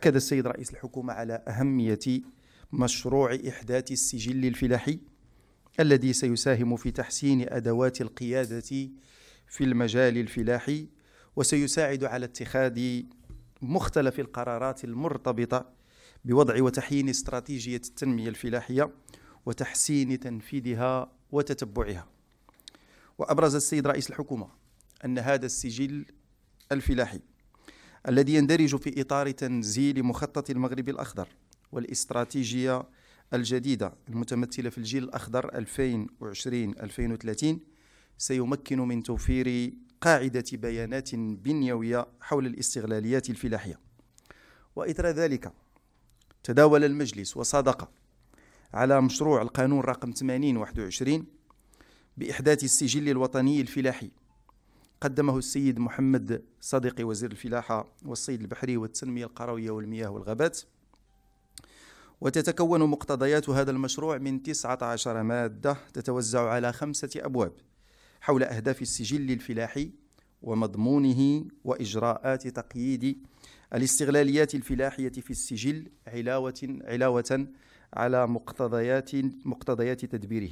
أكد السيد رئيس الحكومة على أهمية مشروع إحداث السجل الفلاحي الذي سيساهم في تحسين أدوات القيادة في المجال الفلاحي وسيساعد على اتخاذ مختلف القرارات المرتبطة بوضع وتحيين استراتيجية التنمية الفلاحية وتحسين تنفيذها وتتبعها وأبرز السيد رئيس الحكومة أن هذا السجل الفلاحي الذي يندرج في إطار تنزيل مخطط المغرب الأخضر والاستراتيجية الجديدة المتمثلة في الجيل الأخضر 2020-2030 سيمكن من توفير قاعدة بيانات بنيوية حول الاستغلاليات الفلاحية وإثر ذلك تداول المجلس وصادق على مشروع القانون رقم 8021 بإحداث السجل الوطني الفلاحي قدمه السيد محمد صديقي وزير الفلاحة والصيد البحري والتنمية القروية والمياه والغابات وتتكون مقتضيات هذا المشروع من 19 مادة تتوزع على خمسة أبواب حول أهداف السجل الفلاحي ومضمونه وإجراءات تقييد الاستغلاليات الفلاحية في السجل علاوة علاوة على مقتضيات مقتضيات تدبيره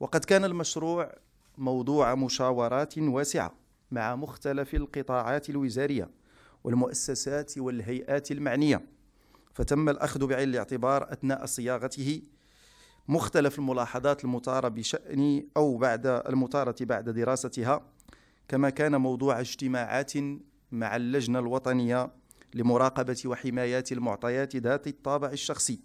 وقد كان المشروع موضوع مشاورات واسعه مع مختلف القطاعات الوزاريه والمؤسسات والهيئات المعنيه فتم الاخذ بعين الاعتبار اثناء صياغته مختلف الملاحظات المطارة بشأن أو بعد المطارة بعد دراستها كما كان موضوع اجتماعات مع اللجنة الوطنية لمراقبة وحماية المعطيات ذات الطابع الشخصي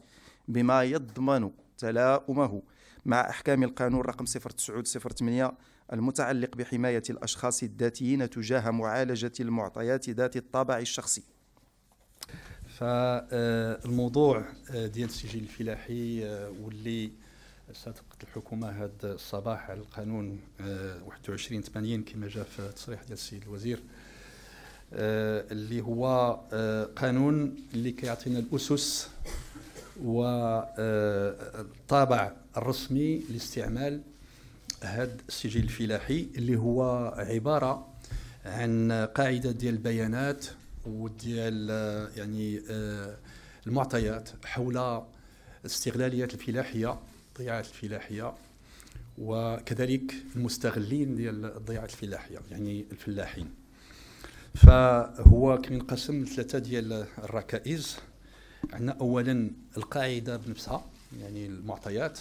بما يضمن تلاؤمه مع احكام القانون رقم 0908 المتعلق بحمايه الاشخاص الذاتيين تجاه معالجه المعطيات ذات الطابع الشخصي فالموضوع آه، ديال السجل الفلاحي آه، واللي صادقت الحكومه هذا الصباح على القانون 2180 آه، كما جاء في التصريح ديال السيد الوزير اللي هو قانون اللي كيعطينا الاسس والطابع الرسمي لاستعمال هذا السجل الفلاحي اللي هو عبارة عن قاعدة ديال البيانات وديال يعني المعطيات حول استغلاليات الفلاحية ضيعة الفلاحية وكذلك المستغلين ديال الضيعة الفلاحية يعني الفلاحين فهو كينقسم لثلاثة ديال الركائز عندنا اولا القاعده بنفسها يعني المعطيات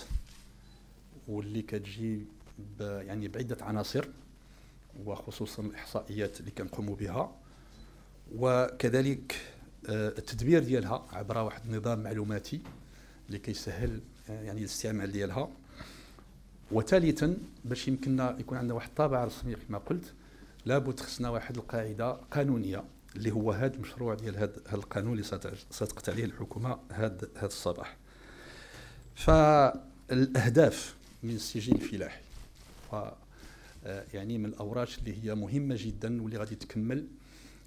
واللي كتجي يعني بعده عناصر وخصوصا الاحصائيات اللي كنقوموا بها وكذلك آه، التدبير ديالها عبر واحد النظام معلوماتي اللي كيسهل آه، يعني الاستعمال ديالها وثالثا باش يمكننا يكون عندنا واحد الطابع رسمي كما قلت لابد خصنا واحد القاعده قانونيه اللي هو هذا المشروع ديال هذا القانون اللي صدقت عليه الحكومه هذا هذا الصباح فالاهداف من السجن الفلاحي ف آه، يعني من الاوراش اللي هي مهمه جدا واللي غادي تكمل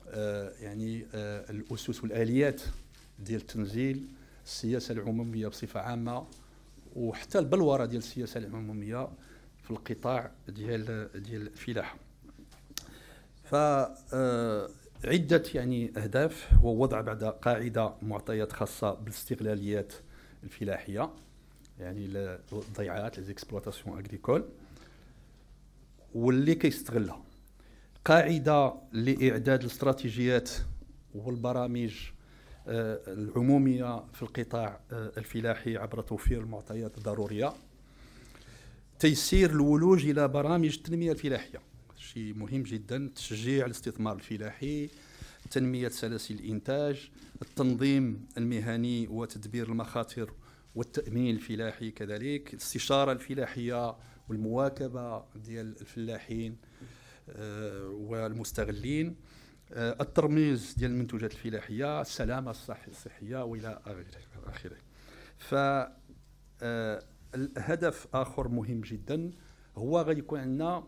آه، يعني آه، الاسس والاليات ديال تنزيل السياسه العموميه بصفه عامه وحتى البلوره ديال السياسه العموميه في القطاع ديال ديال الفلاحه ف عدة يعني أهداف هو وضع بعد قاعدة معطيات خاصة بالاستغلاليات الفلاحية يعني الضيعات ليزيكسبلواتاسيون اغريكول واللي كيستغلها قاعدة لإعداد الاستراتيجيات والبرامج آه، العمومية في القطاع آه، الفلاحي عبر توفير المعطيات الضرورية تيسير الولوج إلى برامج التنمية الفلاحية شيء مهم جدا تشجيع الاستثمار الفلاحي تنمية سلاسل الإنتاج التنظيم المهني وتدبير المخاطر والتأمين الفلاحي كذلك الاستشارة الفلاحية والمواكبة ديال الفلاحين آه، والمستغلين آه، الترميز ديال المنتوجات الفلاحية السلامة الصحية وإلى آخره آه، الهدف آخر مهم جدا هو غيكون عندنا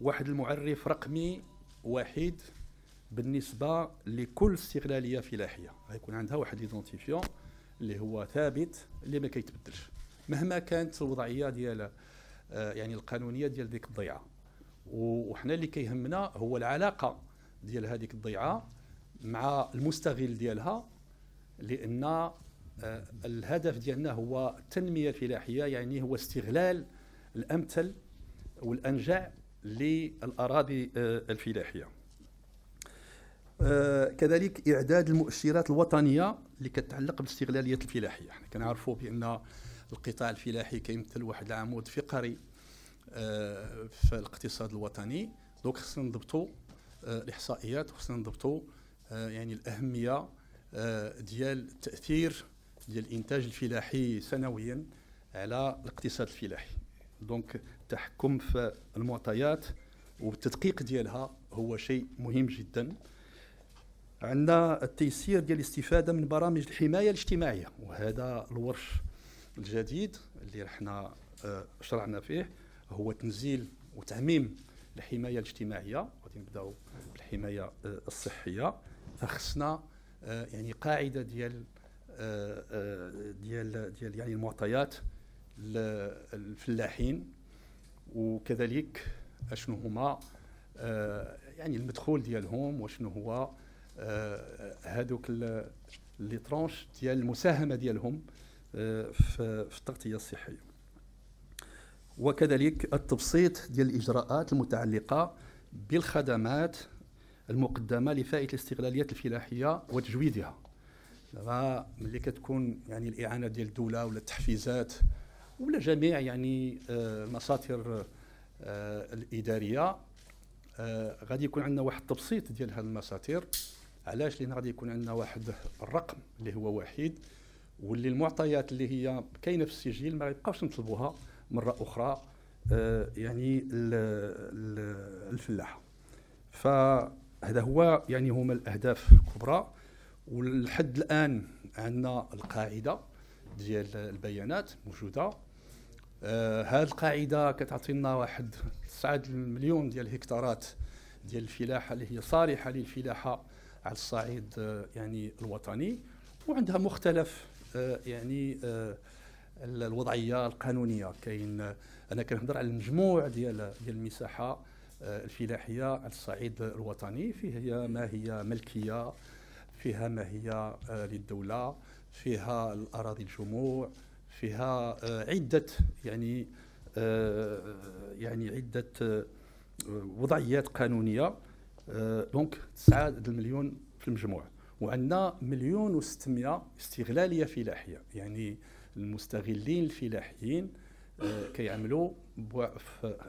واحد المعرف رقمي وحيد بالنسبه لكل استغلاليه فلاحيه غيكون عندها واحد ليدونتيفيون اللي هو ثابت اللي ما كيتبدلش مهما كانت الوضعيه ديال آه، يعني القانونيه ديال ديك الضيعه وحنا اللي كيهمنا هو العلاقه ديال هذيك الضيعه مع المستغل ديالها لان آه، الهدف ديالنا هو التنميه الفلاحيه يعني هو استغلال الامثل والانجع للأراضي آه، الفلاحية آه، كذلك إعداد المؤشرات الوطنية اللي كتعلق باستغلالية الفلاحية حنا كنعرفوا بأن القطاع الفلاحي كيمثل واحد العمود فقري آه، في الاقتصاد الوطني دونك خصنا نضبطوا الاحصائيات وخصنا نضبطوا يعني الاهميه ديال التاثير ديال الانتاج الفلاحي سنويا على الاقتصاد الفلاحي دونك التحكم في المعطيات والتدقيق ديالها هو شيء مهم جدا عندنا التيسير ديال الاستفاده من برامج الحمايه الاجتماعيه وهذا الورش الجديد اللي رحنا آه، شرعنا فيه هو تنزيل وتعميم الحمايه الاجتماعيه غادي نبداو بالحمايه آه، الصحيه فخصنا آه، يعني قاعده ديال ديال ديال يعني المعطيات للفلاحين وكذلك اشنو هما آه، يعني المدخول ديالهم وشنو هو هذوك آه، لي ترونش ديال المساهمه ديالهم آه، في التغطيه الصحيه وكذلك التبسيط ديال الاجراءات المتعلقه بالخدمات المقدمه لفائده الاستغلاليات الفلاحيه وتجويدها ملي كتكون يعني الاعانه ديال الدوله ولا التحفيزات ولجميع يعني المساطر آه، آه، الاداريه آه، غادي يكون عندنا واحد التبسيط ديال هذه المساطر علاش لان غادي يكون عندنا واحد الرقم اللي هو وحيد واللي المعطيات اللي هي كاينه في السجل ما غيبقاوش نطلبوها مره اخرى يعني الفلاحه فهذا هو يعني هما الاهداف الكبرى ولحد الان عندنا القاعده ديال البيانات موجوده آه هذه القاعده كتعطينا واحد 9 مليون ديال الهكتارات ديال الفلاحه اللي هي صالحه للفلاحه على الصعيد آه يعني الوطني وعندها مختلف آه يعني آه الوضعيه القانونيه كاين آه، انا كنهضر على المجموع ديال ديال المساحه آه، الفلاحيه على الصعيد الوطني فيها ما هي ملكيه فيها ما هي آه، للدوله فيها الاراضي الجموع فيها آه، عدة يعني آه، يعني عدة آه، وضعيات قانونية دونك 9 المليون في المجموع وعندنا مليون و 600 استغلالية فلاحية يعني المستغلين الفلاحيين كيعملوا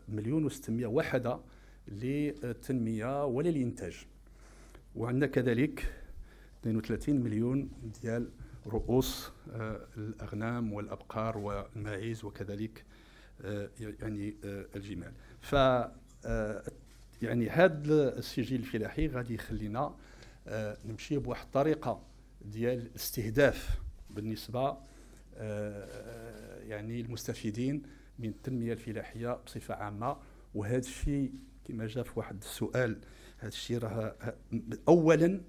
مليون و 600 وحدة للتنمية وللإنتاج وعندنا كذلك 32 مليون ديال رؤوس آه، الأغنام والأبقار والماعز وكذلك آه، يعني آه، الجمال ف يعني هذا السجل الفلاحي غادي يخلينا نمشي بواحد الطريقه ديال الاستهداف بالنسبه يعني المستفيدين من التنميه الفلاحيه بصفه عامه وهذا الشيء كما جاء في واحد السؤال هذا الشيء راه اولا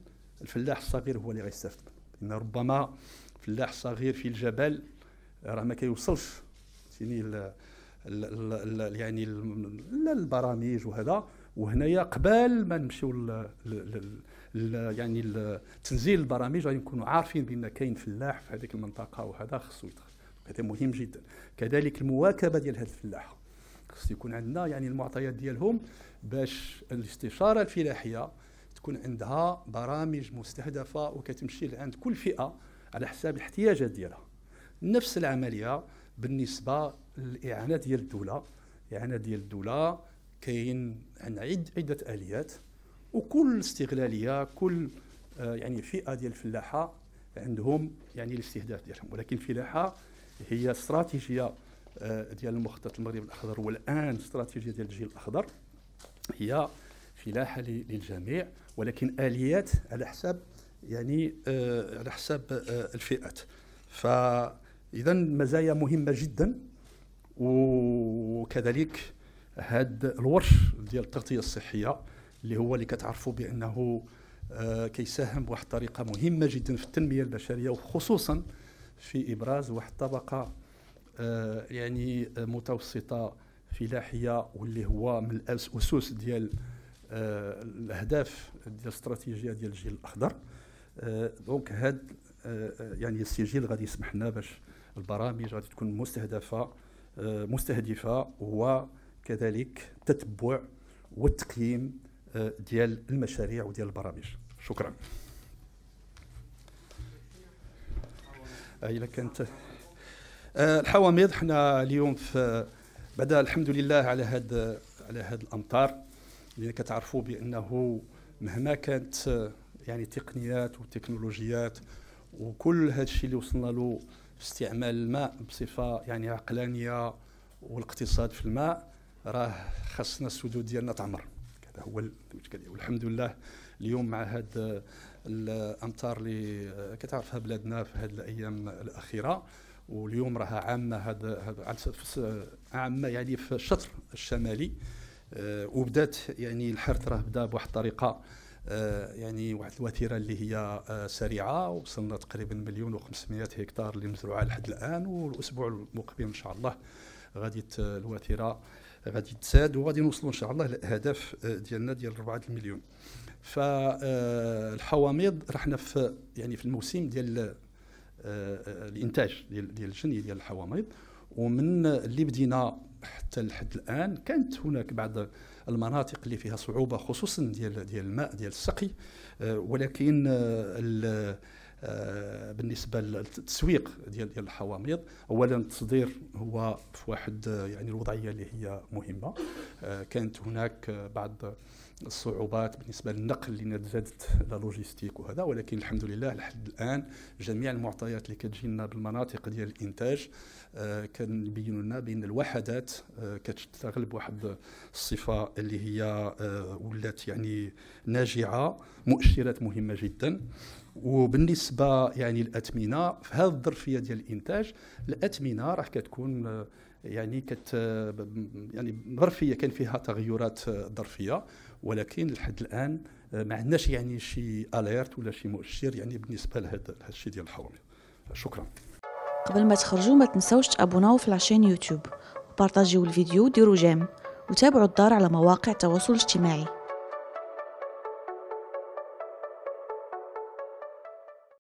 الفلاح الصغير هو اللي غيستافد ان ربما فلاح صغير في الجبل راه ما كيوصلش فهمتيني يعني للبرامج البرامج وهذا وهنايا قبل ما نمشيو يعني تنزيل البرامج غادي نكونوا عارفين بان كاين فلاح في هذيك المنطقه وهذا خصو هذا مهم جدا كذلك المواكبه ديال هذا الفلاح خص يكون عندنا يعني المعطيات ديالهم باش الاستشاره الفلاحيه تكون عندها برامج مستهدفه وكتمشي لعند كل فئه على حساب الاحتياجات ديالها نفس العمليه بالنسبه للاعانه ديال الدوله الاعانه ديال الدوله كاين عن عد عده اليات وكل استغلاليه كل آه، يعني فئه ديال الفلاحه عندهم يعني الاستهداف ديالهم ولكن الفلاحه هي استراتيجيه آه، ديال المخطط المغرب الاخضر والان استراتيجيه ديال الجيل الاخضر هي فلاحة للجميع ولكن آليات على حساب يعني آه، على حساب آه، الفئات فإذا مزايا مهمة جدا وكذلك هذا الورش ديال التغطية الصحية اللي هو اللي كتعرفوا بأنه آه، كيساهم بواحد الطريقة مهمة جدا في التنمية البشرية وخصوصا في إبراز واحد الطبقة يعني متوسطة فلاحية واللي هو من الأسس ديال آه، الاهداف ديال الاستراتيجيه ديال الجيل الاخضر آه، دونك هذا آه، يعني السجل غادي يسمح لنا باش البرامج غادي تكون مستهدفه مستهدفه وكذلك تتبع والتقييم ديال المشاريع وديال البرامج شكرا اي كانت الحوامض حنا اليوم في بعد الحمد لله على هذا على هذا الامطار لان كتعرفوا بانه مهما كانت يعني تقنيات وتكنولوجيات وكل هذا الشيء اللي وصلنا له في استعمال الماء بصفه يعني عقلانيه والاقتصاد في الماء راه خاصنا السدود ديالنا تعمر هذا هو والحمد لله اليوم مع هاد الامطار اللي كتعرفها بلادنا في هاد الايام الاخيره واليوم راها عامه هذا عامه يعني في الشطر الشمالي آه، وبدات يعني الحرث راه بدا بواحد الطريقه آه، يعني واحد الوتيره اللي هي آه، سريعه وصلنا تقريبا مليون و500 هكتار اللي مزروعه لحد الان والاسبوع المقبل ان شاء الله غادي الوتيره غادي تزاد وغادي نوصلوا ان شاء الله للاهداف ديالنا ديال 4 المليون فالحواميض رحنا في يعني في الموسم ديال الانتاج ديال الجني ديال الحواميض ومن اللي بدينا حتى لحد الان كانت هناك بعض المناطق اللي فيها صعوبه خصوصا ديال ديال الماء ديال السقي آه، ولكن آه، آه، بالنسبه للتسويق ديال ديال الحواميض اولا التصدير هو في واحد يعني الوضعيه اللي هي مهمه كانت هناك بعض الصعوبات بالنسبه للنقل اللي نتزادت لا لوجيستيك وهذا ولكن الحمد لله لحد الان جميع المعطيات اللي كتجي لنا بالمناطق ديال الانتاج آه كنبينوا لنا بان الوحدات آه، كتشتغل بواحد الصفه اللي هي آه، ولات يعني ناجعه مؤشرات مهمه جدا وبالنسبه يعني الاثمنه في هذه الظرفيه ديال الانتاج الاثمنه راح كتكون آه، يعني كت يعني ظرفيه كان فيها تغيرات ظرفيه ولكن لحد الان ما عندناش يعني شي اليرت ولا شي مؤشر يعني بالنسبه لهذا الشيء ديال الحوامل شكرا قبل ما تخرجوا ما تنساوش تابوناو في لاشين يوتيوب وبارطاجيو الفيديو وديروا جيم وتابعوا الدار على مواقع التواصل الاجتماعي